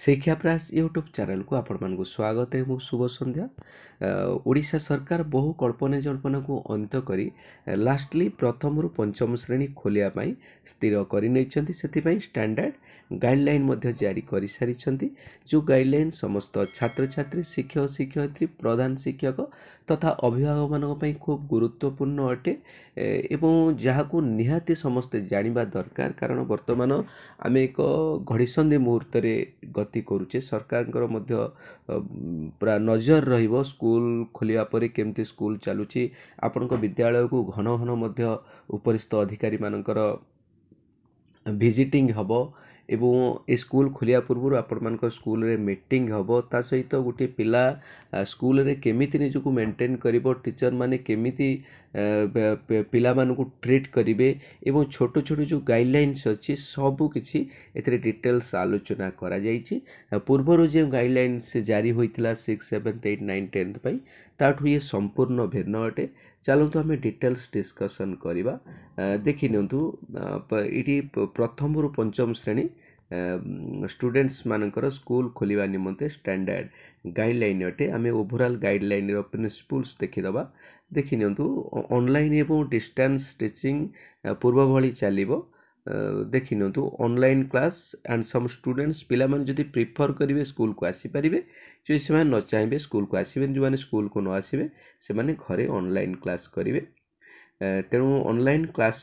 ଶିକ୍ଷାପ୍ରାସ YouTube ଚ୍ୟାନେଲ୍କୁ ଆପଣମାନଙ୍କୁ ସ୍ୱାଗତ ଏବଂ ଶୁଭ ସନ୍ଧ୍ୟା ଓଡ଼ିଶା ସରକାର ବହୁ କଳ୍ପନା ଜଳ୍ପନାକୁ ଅନ୍ତ କରି ଲାଷ୍ଟଲି ପ୍ରଥମରୁ ପଞ୍ଚମ ଶ୍ରେଣୀ ଖୋଲିବା ପାଇଁ ସ୍ଥିର କରିନେଇଛନ୍ତି ସେଥିପାଇଁ ଷ୍ଟାଣ୍ଡାର୍ଡ଼ ଗାଇଡ଼ଲାଇନ୍ ମଧ୍ୟ ଜାରି କରିସାରିଛନ୍ତି ଯେଉଁ ଗାଇଡ଼ଲାଇନ୍ ସମସ୍ତ ଛାତ୍ରଛାତ୍ରୀ ଶିକ୍ଷକ ଶିକ୍ଷୟିତ୍ରୀ ପ୍ରଧାନ ଶିକ୍ଷକ ତଥା ଅଭିଭାବକମାନଙ୍କ ପାଇଁ ଖୁବ୍ ଗୁରୁତ୍ୱପୂର୍ଣ୍ଣ ଅଟେ ଏବଂ ଯାହାକୁ ନିହାତି ସମସ୍ତେ ଜାଣିବା ଦରକାର କାରଣ ବର୍ତ୍ତମାନ ଆମେ ଏକ ଘଡ଼ିସନ୍ଧି ମୁହୂର୍ତ୍ତରେ ଗତି କରୁଛେ ସରକାରଙ୍କର ମଧ୍ୟ ପୁରା ନଜର ରହିବ ସ୍କୁଲ ଖୋଲିବା ପରେ କେମିତି ସ୍କୁଲ ଚାଲୁଛି ଆପଣଙ୍କ ବିଦ୍ୟାଳୟକୁ ଘନ ଘନ ମଧ୍ୟ ଉପରିସ୍ଥ ଅଧିକାରୀମାନଙ୍କର ଭିଜିଟିଂ ହେବ ଏବଂ ଏ ସ୍କୁଲ୍ ଖୋଲିବା ପୂର୍ବରୁ ଆପଣମାନଙ୍କ ସ୍କୁଲ୍ରେ ମିଟିଂ ହେବ ତା ସହିତ ଗୋଟିଏ ପିଲା ସ୍କୁଲ୍ରେ କେମିତି ନିଜକୁ ମେଣ୍ଟେନ୍ କରିବ ଟିଚର୍ମାନେ କେମିତି ପିଲାମାନଙ୍କୁ ଟ୍ରିଟ୍ କରିବେ ଏବଂ ଛୋଟ ଛୋଟ ଯେଉଁ ଗାଇଡ଼ଲାଇନ୍ସ ଅଛି ସବୁ କିଛି ଏଥିରେ ଡିଟେଲ୍ସ ଆଲୋଚନା କରାଯାଇଛି ପୂର୍ବରୁ ଯେଉଁ ଗାଇଡ଼ଲାଇନ୍ସ ଜାରି ହୋଇଥିଲା six seventh eight nine tenth ପାଇଁ ତାଠୁ ଇଏ ସମ୍ପୂର୍ଣ୍ଣ ଭିନ୍ନ ଅଟେ ଚାଲନ୍ତୁ ଆମେ ଡିଟେଲ୍ସ ଡିସ୍କସନ୍ କରିବା ଦେଖିନିଅନ୍ତୁ ଏଇଠି ପ୍ରଥମରୁ ପଞ୍ଚମ ଶ୍ରେଣୀ ଷ୍ଟୁଡ଼େଣ୍ଟସ୍ମାନଙ୍କର ସ୍କୁଲ ଖୋଲିବା ନିମନ୍ତେ ଷ୍ଟାଣ୍ଡାର୍ଡ଼ ଗାଇଡ଼ଲାଇନ୍ ଅଟେ ଆମେ ଓଭରାଲ୍ ଗାଇଡ଼ଲାଇନ୍ର ପ୍ରିନ୍ସିପୁଲ୍ସ ଦେଖିଦେବା ଦେଖିନିଅନ୍ତୁ ଅନଲାଇନ୍ ଏବଂ ଡିଷ୍ଟାନ୍ସ ଟିଚିଂ ପୂର୍ବ ଭଳି ଚାଲିବ ଦେଖିନିଅନ୍ତୁ online class and some students ପିଲାମାନେ ଯଦି ପ୍ରିଫର୍ କରିବେ ସ୍କୁଲକୁ ଆସିପାରିବେ ଯଦି ସେମାନେ ନ ଚାହିଁବେ ସ୍କୁଲକୁ ଆସିବେନି ଯେଉଁମାନେ ସ୍କୁଲକୁ ନ ଆସିବେ ସେମାନେ ଘରେ ଅନଲାଇନ୍ କ୍ଲାସ୍ କରିବେ ତେଣୁ ଅନଲାଇନ୍ କ୍ଲାସ୍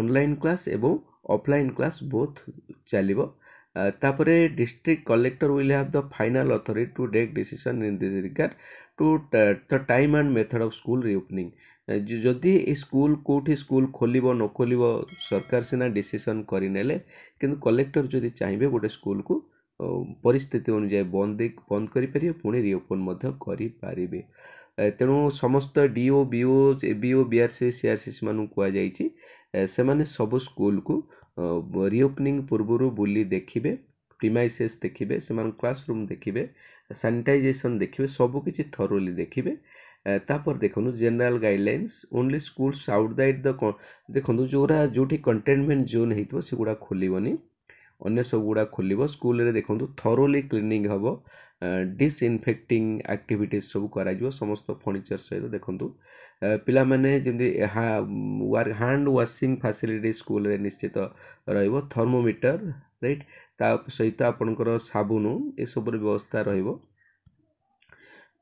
ଅନଲାଇନ୍ କ୍ଲାସ୍ ଏବଂ ଅଫଲାଇନ୍ କ୍ଲାସ୍ ବୋଥ୍ ଚାଲିବ ତାପରେ district collector will have the final authority to take decision in this regard to the time and method of school reopening ଯଦି ଏ ସ୍କୁଲ୍ କେଉଁଠି school ଖୋଲିବ ନ ଖୋଲିବ ସରକାର ସିନା ଡିସିସନ୍ କରିନେଲେ କିନ୍ତୁ କଲେକ୍ଟର ଯଦି ଚାହିଁବେ ଗୋଟେ ସ୍କୁଲ୍କୁ ପରିସ୍ଥିତି ଅନୁଯାୟୀ ବନ୍ଦ ଦେଇ ବନ୍ଦ କରିପାରିବେ ପୁଣି ରିଓପନ୍ ମଧ୍ୟ କରିପାରିବେ ତେଣୁ ସମସ୍ତ D O B O B O B R C C R C ମାନଙ୍କୁ କୁହାଯାଇଛି ସେମାନେ ସବୁ ସ୍କୁଲ୍କୁ ରିଓପନିଂ ପୂର୍ବରୁ ବୁଲି ଦେଖିବେ ପ୍ରିମାଇସେସ୍ ଦେଖିବେ ସେମାନଙ୍କ କ୍ଲାସରୁମ୍ ଦେଖିବେ ସାନିଟାଇଜେସନ୍ ଦେଖିବେ ସବୁକିଛି ଥରୋଲି ଦେଖିବେ ତାପରେ ଦେଖନ୍ତୁ general guidelines only schools outside the ଦେଖନ୍ତୁ ଯେଉଁଗୁଡ଼ା ଯେଉଁଠି କଣ୍ଟେନମେଣ୍ଟ ଜୋନ୍ ହେଇଥିବ ସେଗୁଡ଼ା ଖୋଲିବନି ଅନ୍ୟ ସବୁଗୁଡ଼ା ଖୋଲିବ ସ୍କୁଲରେ ଦେଖନ୍ତୁ ଥରୋଲି କ୍ଲିନିଂ ହେବ ଡିସ୍ଇନଫେକ୍ଟିଂ ଆକ୍ଟିଭିଟିଜ୍ ସବୁ କରାଯିବ ସମସ୍ତ ଫର୍ଣ୍ଣିଚର୍ ସହିତ ଦେଖନ୍ତୁ ପିଲାମାନେ ଯେମିତି ଏହା ହ୍ୟାଣ୍ଡ ୱାସିଂ ଫାସିଲିଟି ସ୍କୁଲରେ ନିଶ୍ଚିତ ରହିବ ଥର୍ମୋମିଟର ରାଇଟ୍ ତା ସହିତ ଆପଣଙ୍କର ସାବୁନ ଏସବୁର ବ୍ୟବସ୍ଥା ରହିବ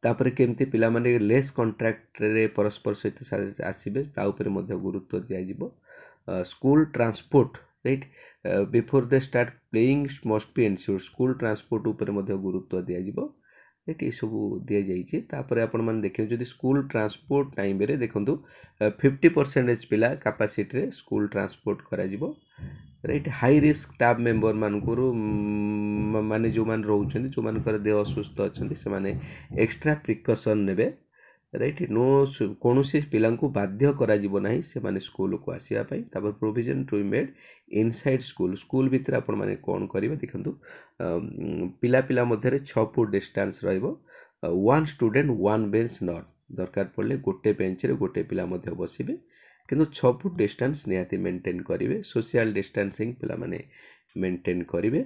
ତାପରେ କେମିତି ପିଲାମାନେ ଲେସ୍ କଣ୍ଟ୍ରାକ୍ଟରେ ପରସ୍ପର ସହିତ ଆସିବେ ତା ଉପରେ ମଧ୍ୟ ଗୁରୁତ୍ୱ ଦିଆଯିବ school transport right before they start playing must be ensure school transport ଉପରେ ମଧ୍ୟ ଗୁରୁତ୍ୱ ଦିଆଯିବ ରାଇଟ୍ ଏସବୁ ଦିଆଯାଇଛି ତାପରେ ଆପଣମାନେ ଦେଖିବେ ଯଦି ସ୍କୁଲ ଟ୍ରାନ୍ସପୋର୍ଟ ଟାଇମ୍ରେ ଦେଖନ୍ତୁ ଫିଫ୍ଟି ପରସେଣ୍ଟେଜ୍ ପିଲା କାପାସିଟିରେ ସ୍କୁଲ ଟ୍ରାନ୍ସପୋର୍ଟ କରାଯିବ ରାଇଟ୍ ହାଇ ରିସ୍କ ଷ୍ଟାଫ୍ ମେମ୍ବରମାନଙ୍କରୁ ମାନେ ଯେଉଁମାନେ ରହୁଛନ୍ତି ଯେଉଁମାନଙ୍କର ଦେହ ଅସୁସ୍ଥ ଅଛନ୍ତି ସେମାନେ ଏକ୍ସଟ୍ରା ପ୍ରିକସନ୍ ନେବେ ରାଇଟ୍ ନୋ କୌଣସି ପିଲାଙ୍କୁ ବାଧ୍ୟ କରାଯିବ ନାହିଁ ସେମାନେ ସ୍କୁଲକୁ ଆସିବା ପାଇଁ ତାପରେ provision to made inside school school ଭିତରେ ଆପଣମାନେ କ'ଣ କରିବେ ଦେଖନ୍ତୁ ପିଲା ପିଲା ମଧ୍ୟରେ ଛଅ ଫୁଟ୍ ଡିଷ୍ଟାନ୍ସ ରହିବ one student one bench not ଦରକାର ପଡ଼ିଲେ ଗୋଟେ ବେଞ୍ଚରେ ଗୋଟେ ପିଲା ମଧ୍ୟ ବସିବେ କିନ୍ତୁ ଛଅ ଫୁଟ୍ ଡିଷ୍ଟାନ୍ସ ନିହାତି ମେଣ୍ଟେନ୍ କରିବେ ସୋସିଆଲ୍ ଡିଷ୍ଟାନ୍ସିଂ ପିଲାମାନେ maintain karibe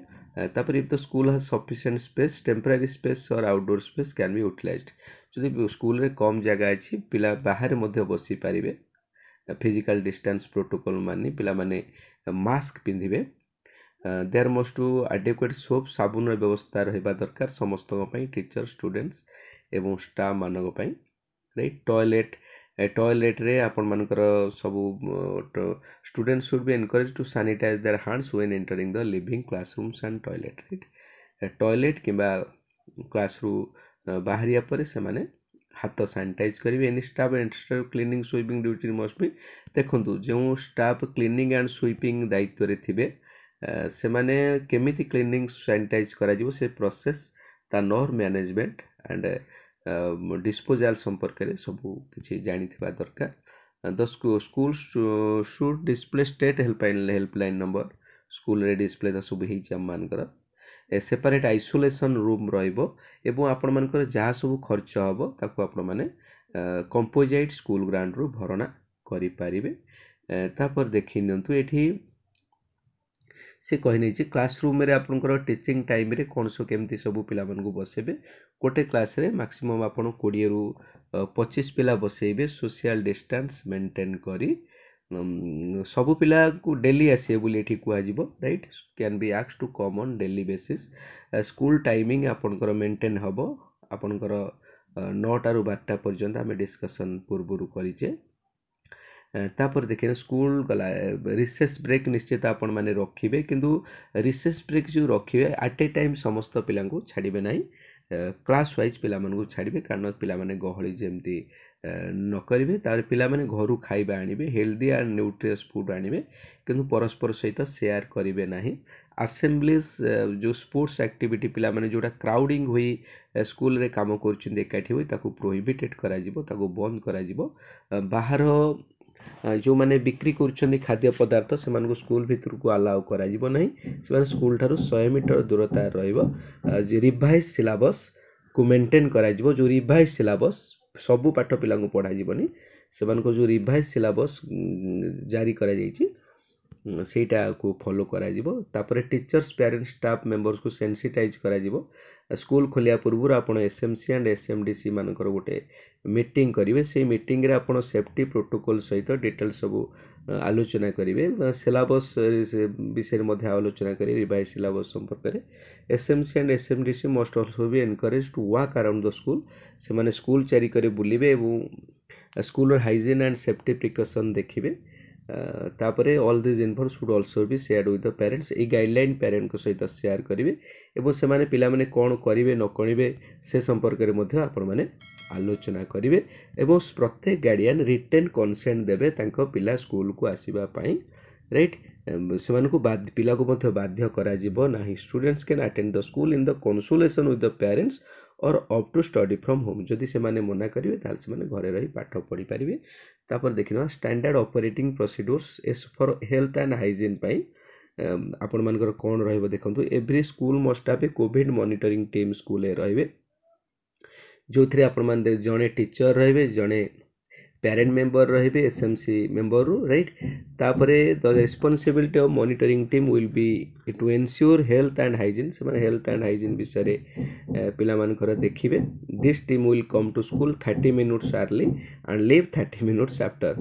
তারপরে if the school has sufficient space temporary space or outdoor space can be utilized যদি স্কুলরে কম জায়গা আছে পিলা বাহারে মধ্যে বসি পারিবে ফিজিক্যাল ডিস্টান্স প্রোটোকল মানি পিলাମାନେ মাস্ক ପିନ୍ଧିବେ there must to adequate soap ସାବୁନର ବ୍ୟବସ୍ଥା ରହିବା ଦରକାର ସମସ୍ତଙ୍କ ପାଇଁ ଟିଚର୍ ଷ୍ଟୁଡେଣ୍ଟସ୍ ଏବଂ ଷ୍ଟାଫ୍ମାନଙ୍କ ପାଇଁ ରାଇଟ୍ ଟଏଲେଟ୍ ଟଏଲେଟ୍ରେ ଆପଣମାନଙ୍କର ସବୁ student should be encourage to sanitize their hands when entering the living class rooms and toilet right toilet କିମ୍ବା କ୍ଲାସ୍ରୁ ବାହାରିବା ପରେ ସେମାନେ ହାତ ସାନିଟାଇଜ୍ କରିବେ any staff and staff cleaning sweeping duty must be ଦେଖନ୍ତୁ ଯେଉଁ ଷ୍ଟାଫ୍ କ୍ଲିନିଂ ଆଣ୍ଡ ସୁଇପିଂ ଦାୟିତ୍ୱରେ ଥିବେ ସେମାନେ କେମିତି କ୍ଲିନିଂ ସାନିଟାଇଜ୍ କରାଯିବ ସେ ପ୍ରୋସେସ୍ ତା ନର୍ ମ୍ୟାନେଜମେଣ୍ଟ ଆଣ୍ଡ ଡିସ୍ପୋଜାଲ୍ ସମ୍ପର୍କରେ ସବୁ କିଛି ଜାଣିଥିବା ଦରକାର the school should display state helpline helpline number ସ୍କୁଲ୍ରେ ଡିସପ୍ଲେ ତ ସବୁ ହେଇଛି ଆମମାନଙ୍କର ଏ ସେପାରେଟ୍ ଆଇସୋଲେସନ୍ ରୁମ୍ ରହିବ ଏବଂ ଆପଣମାନଙ୍କର ଯାହା ସବୁ ଖର୍ଚ୍ଚ ହେବ ତାକୁ ଆପଣମାନେ କମ୍ପୋଜାଇଟ୍ ସ୍କୁଲ୍ ଗ୍ରାଣ୍ଟରୁ ଭରଣା କରିପାରିବେ ତାପରେ ଦେଖି ନିଅନ୍ତୁ ଏଠି ସେ କହିନେଇଛି କ୍ଲାସରୁମ୍ରେ ଆପଣଙ୍କର ଟିଚିଂ ଟାଇମ୍ରେ କ'ଣ ସବୁ କେମିତି ସବୁ ପିଲାମାନଙ୍କୁ ବସେଇବେ ଗୋଟେ କ୍ଲାସ୍ରେ ମ୍ୟାକ୍ସିମମ୍ ଆପଣ କୋଡ଼ିଏରୁ ପଚିଶ ପିଲା ବସେଇବେ ସୋସିଆଲ୍ ଡିଷ୍ଟାନ୍ସ ମେଣ୍ଟେନ୍ କରି ସବୁ ପିଲାଙ୍କୁ ଡେଲି ଆସିବେ ବୋଲି ଏଠି କୁହାଯିବ ରାଇଟ୍ କ୍ୟାନ୍ ବି ଆକ୍ସ to come on daily basis school timing ଆପଣଙ୍କର ମେଣ୍ଟେନ୍ ହେବ ଆପଣଙ୍କର ନଅଟାରୁ ବାରଟା ପର୍ଯ୍ୟନ୍ତ ଆମେ ଡିସ୍କସନ୍ ପୂର୍ବରୁ କରିଛେ ତା'ପରେ ଦେଖିବେ ସ୍କୁଲ୍ ଗଲା ରିସେସ୍ ବ୍ରେକ୍ ନିଶ୍ଚିତ ଆପଣମାନେ ରଖିବେ କିନ୍ତୁ ରିସେସ୍ ବ୍ରେକ୍ ଯେଉଁ ରଖିବେ ଆଟ୍ ଏ ଟାଇମ୍ ସମସ୍ତ ପିଲାଙ୍କୁ ଛାଡ଼ିବେ ନାହିଁ କ୍ଲାସ୍ ୱାଇଜ୍ ପିଲାମାନଙ୍କୁ ଛାଡ଼ିବେ କାରଣ ପିଲାମାନେ ଗହଳି ଯେମିତି ନ କରିବେ ତା'ପରେ ପିଲାମାନେ ଘରୁ ଖାଇବା ଆଣିବେ ହେଲ୍ଦି ଆଣ୍ଡ ନ୍ୟୁଟ୍ରିୟସ୍ ଫୁଡ଼୍ ଆଣିବେ କିନ୍ତୁ ପରସ୍ପର ସହିତ ସେୟାର୍ କରିବେ ନାହିଁ ଆସେମ୍ବ୍ଲିଜ୍ ଯେଉଁ ସ୍ପୋର୍ଟ୍ସ ଆକ୍ଟିଭିଟି ପିଲାମାନେ ଯେଉଁଟା କ୍ରାଉଡ଼ିଂ ହୋଇ ସ୍କୁଲରେ କାମ କରୁଛନ୍ତି ଏକାଠି ହୋଇ ତାକୁ ପ୍ରୋହିବିଟେଡ଼୍ କରାଯିବ ତାକୁ ବନ୍ଦ କରାଯିବ ବାହାର ଯେଉଁମାନେ ବିକ୍ରି କରୁଛନ୍ତି ଖାଦ୍ୟ ପଦାର୍ଥ ସେମାନଙ୍କୁ ସ୍କୁଲ୍ ଭିତରକୁ ଆଲାଓ କରାଯିବ ନାହିଁ ସେମାନେ ସ୍କୁଲ୍ ଠାରୁ ଶହେ ମିଟର ଦୂରତା ରହିବ ରିଭାଇଜ୍ ସିଲାବସ୍କୁ ମେଣ୍ଟେନ୍ କରାଯିବ ଯେଉଁ ରିଭାଇଜ୍ ସିଲାବସ୍ ସବୁ ପାଠ ପିଲାଙ୍କୁ ପଢ଼ାଯିବନି ସେମାନଙ୍କର ଯେଉଁ ରିଭାଇଜ୍ ସିଲାବସ୍ ଜାରି କରାଯାଇଛି ସେଇଟାକୁ ଫଲୋ କରାଯିବ ତା'ପରେ ଟିଚର୍ସ ପ୍ୟାରେଣ୍ଟସ୍ ଷ୍ଟାଫ୍ ମେମ୍ବର୍ସକୁ ସେନ୍ସିଟାଇଜ୍ କରାଯିବ ସ୍କୁଲ୍ ଖୋଲିବା ପୂର୍ବରୁ ଆପଣ S M C and S M D C ମାନଙ୍କର ଗୋଟେ ମିଟିଂ କରିବେ ସେଇ ମିଟିଂରେ ଆପଣ ସେଫ୍ଟି ପ୍ରୋଟୋକଲ୍ ସହିତ ଡିଟେଲ୍ ସବୁ ଆଲୋଚନା କରିବେ ସିଲାବସ୍ ବିଷୟରେ ମଧ୍ୟ ଆଲୋଚନା କରି ରିଭାଇଜ୍ ସିଲାବସ୍ ସମ୍ପର୍କରେ S M C and S M D C must also be encourage to walk around the school ସେମାନେ ସ୍କୁଲ୍ ଚାରିକରେ ବୁଲିବେ ଏବଂ ସ୍କୁଲ୍ର ହାଇଜିନ୍ ଆଣ୍ଡ ସେଫ୍ଟି ପ୍ରିକସନ୍ ଦେଖିବେ ତାପରେ all these inform should also be shared with the parents ଏଇ guideline ପ୍ୟାରେଣ୍ଟଙ୍କ ସହିତ ସେୟାର୍ କରିବେ ଏବଂ ସେମାନେ ପିଲାମାନେ କ'ଣ କରିବେ ନ କରିବେ ସେ ସମ୍ପର୍କରେ ମଧ୍ୟ ଆପଣମାନେ ଆଲୋଚନା କରିବେ ଏବଂ ପ୍ରତ୍ୟେକ ଗାର୍ଡ଼ିଆନ୍ ରିଟେନ୍ କନସେଣ୍ଟ ଦେବେ ତାଙ୍କ ପିଲା ସ୍କୁଲକୁ ଆସିବା ପାଇଁ ରାଇଟ୍ ସେମାନଙ୍କୁ ପିଲାକୁ ମଧ୍ୟ ବାଧ୍ୟ କରାଯିବ ନାହିଁ students can attend the school in the consultation with the parents or opt to study from home ଯଦି ସେମାନେ ମନା କରିବେ ତାହେଲେ ସେମାନେ ଘରେ ରହି ପାଠ ପଢ଼ିପାରିବେ ତାପରେ ଦେଖିନେବା standard operating procedures S for health and hygiene ପାଇଁ ଆପଣମାନଙ୍କର କ'ଣ ରହିବ ଦେଖନ୍ତୁ every school must have a covid monitoring team ସ୍କୁଲ୍ରେ ରହିବେ ଯେଉଁଥିରେ ଆପଣମାନେ ଜଣେ ଟିଚର୍ ରହିବେ ଜଣେ ପ୍ୟାରେଣ୍ଟ ମେମ୍ବର ରହିବେ ଏସ୍ ଏମ୍ ସି ମେମ୍ବରରୁ ରାଇଟ୍ ତାପରେ the responsibility of monitoring team will be to ensure health and hygiene ସେମାନେ ହେଲ୍ଥ ଆଣ୍ଡ ହାଇଜିନ୍ ବିଷୟରେ ପିଲାମାନଙ୍କର ଦେଖିବେ this team will come to school thirty minutes early and leave thirty minutes after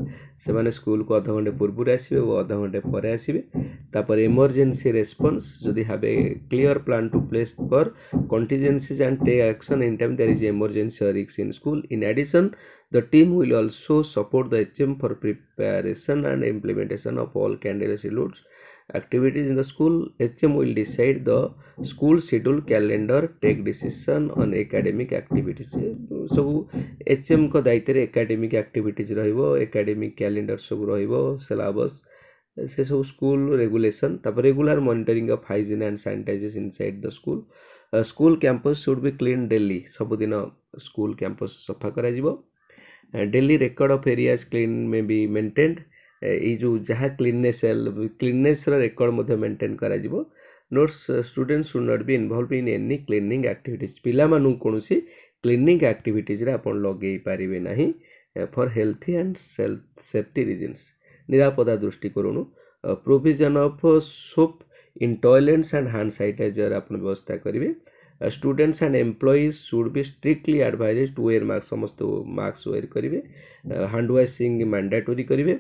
ସେମାନେ ସ୍କୁଲକୁ ଅଧଘଣ୍ଟେ ପୂର୍ବରୁ ଆସିବେ ଓ ଅଧଘଣ୍ଟେ ପରେ ଆସିବେ তারপরে এমার্জেন্সি রেসপন্স যদি have a clear plan to place for contingencies and take action anytime there is emergency or risk in school. In addition, the team will also support the HM for preparation and implementation of all candidate schedules activities in the school. HM will decide the school schedule calendar, take decision on academic activities. ସବୁ H ଏମ୍ଙ୍କ ଦାୟିତ୍ୱରେ academic activities ରହିବ academic calendar ସବୁ ରହିବ syllabus ସେସବୁ school regulation ତାପରେ regular monitoring of hygiene and sanitization inside the school school campus should be clean daily ସବୁଦିନ school campus ସଫା କରାଯିବ daily record of areas clean may be maintained ଏଇ ଯେଉଁ ଯାହା କ୍ଲିନନେସ୍ କ୍ଲିନନେସ୍ର ରେକର୍ଡ଼ ମଧ୍ୟ ମେଣ୍ଟେନ୍ କରାଯିବ notes student should not be involve in any cleaning activities ପିଲାମାନଙ୍କୁ କୌଣସି କ୍ଲିନିଂ ଆକ୍ଟିଭିଟିଜ୍ରେ ଆପଣ ଲଗେଇ ପାରିବେ ନାହିଁ for health and safety reasons નિરાપદા દૃષ્ટિકોણનું provision of soap in toilets and hand sanitizer ଆପଣ ବ୍ୟବସ୍ଥା କରିବେ students and employees should be strictly advise to wear mask ସମସ୍ତ ମାସ୍କ ୱେର୍ କରିବେ ହ୍ୟାଣ୍ଡ ୱାସିଂ ମ୍ୟାଣ୍ଡାଟୋରି କରିବେ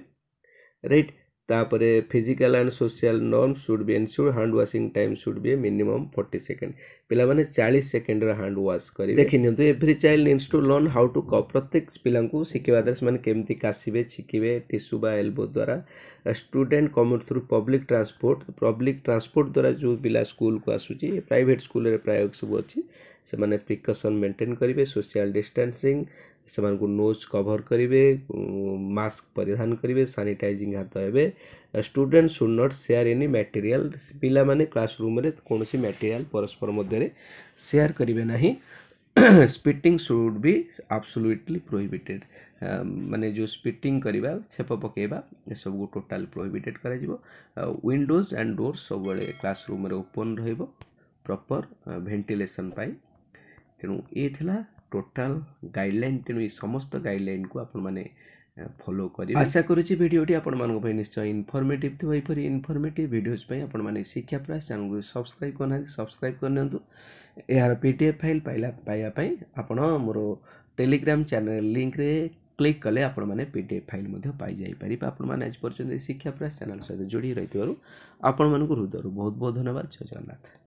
ରାଇଟ୍ তাপরে physical and social norm should be ensure hand washing time should be minimum forty second ପିଲାମାନେ ଚାଳିଶ ସେକେଣ୍ଡର hand wash କରିବେ ଦେଖିନିଅନ୍ତୁ every child needs to learn how to cough ପ୍ରତ୍ୟେକ ପିଲାଙ୍କୁ ଶିଖେଇବା ଦ୍ୱାରା ସେମାନେ କେମିତି କାଶିବେ ଛିକିବେ ଟିସୁ ବା ଏଲ୍ବୋ ଦ୍ୱାରା student commute through public transport public transport ଦ୍ୱାରା ଯେଉଁ ପିଲା ସ୍କୁଲକୁ ଆସୁଛି ପ୍ରାଇଭେଟ୍ ସ୍କୁଲରେ ପ୍ରାୟ ସବୁ ଅଛି ସେମାନେ ପ୍ରିକସନ୍ ମେଣ୍ଟେନ୍ କରିବେ ସୋସିଆଲ୍ ଡିଷ୍ଟାନ୍ସିଂ से नोज कभर करेंगे मास्क परिधान करेंगे सानिटाइजिंग हाथ हे student should not share any material पाने क्लासरूम कौन सी मैटेरियाल परस्पर मध्य सेयार करेंगे ना स्पिटिंग सुड भी आबसोल्युटली प्रोहबिटेड मानने जो स्पिटिंग करवा छेप पकेबा ये सब को टोटाल प्रोहबिटेड कर विंडोज एंड डोर सब क्लासरूम ओपन रपर भेन्टिलेसन तेणु ये ଟୋଟାଲ୍ ଗାଇଡ଼ଲାଇନ୍ ତେଣୁ ଏଇ ସମସ୍ତ ଗାଇଡ଼ଲାଇନକୁ ଆପଣମାନେ ଫଲୋ କରିବେ ଆଶା କରୁଛି ଭିଡ଼ିଓଟି ଆପଣମାନଙ୍କ ପାଇଁ ନିଶ୍ଚୟ ଇନଫର୍ମେଟିଭ୍ ଥିବ ଏହିପରି ଇନଫର୍ମେଟିଭ୍ ଭିଡ଼ିଓଜ୍ ପାଇଁ ଆପଣମାନେ ଶିକ୍ଷା ପ୍ରାସ ଚ୍ୟାନେଲକୁ ସବସ୍କ୍ରାଇବ୍ କରିନାହାନ୍ତି ସବସ୍କ୍ରାଇବ୍ କରିନିଅନ୍ତୁ ଏହାର ପି ଡି ଏଫ୍ ଫାଇଲ୍ ପାଇଲା ପାଇବା ପାଇଁ ଆପଣ ମୋର ଟେଲିଗ୍ରାମ ଚ୍ୟାନେଲ୍ ଲିଙ୍କରେ କ୍ଲିକ୍ କଲେ ଆପଣମାନେ ପି ଡି ଏଫ୍ ଫାଇଲ୍ ମଧ୍ୟ ପାଇଯାଇପାରିବେ ଆପଣମାନେ ଆଜି ପର୍ଯ୍ୟନ୍ତ ଶିକ୍ଷା ପ୍ରାସ ଚ୍ୟାନେଲ୍ ସହିତ ଯୋଡ଼ି ରହିଥିବାରୁ ଆପଣମାନଙ୍କୁ ହୃଦୟରୁ ବହୁତ ବହୁତ ଧନ୍ୟବାଦ ଜୟ ଜଗନ୍ନାଥ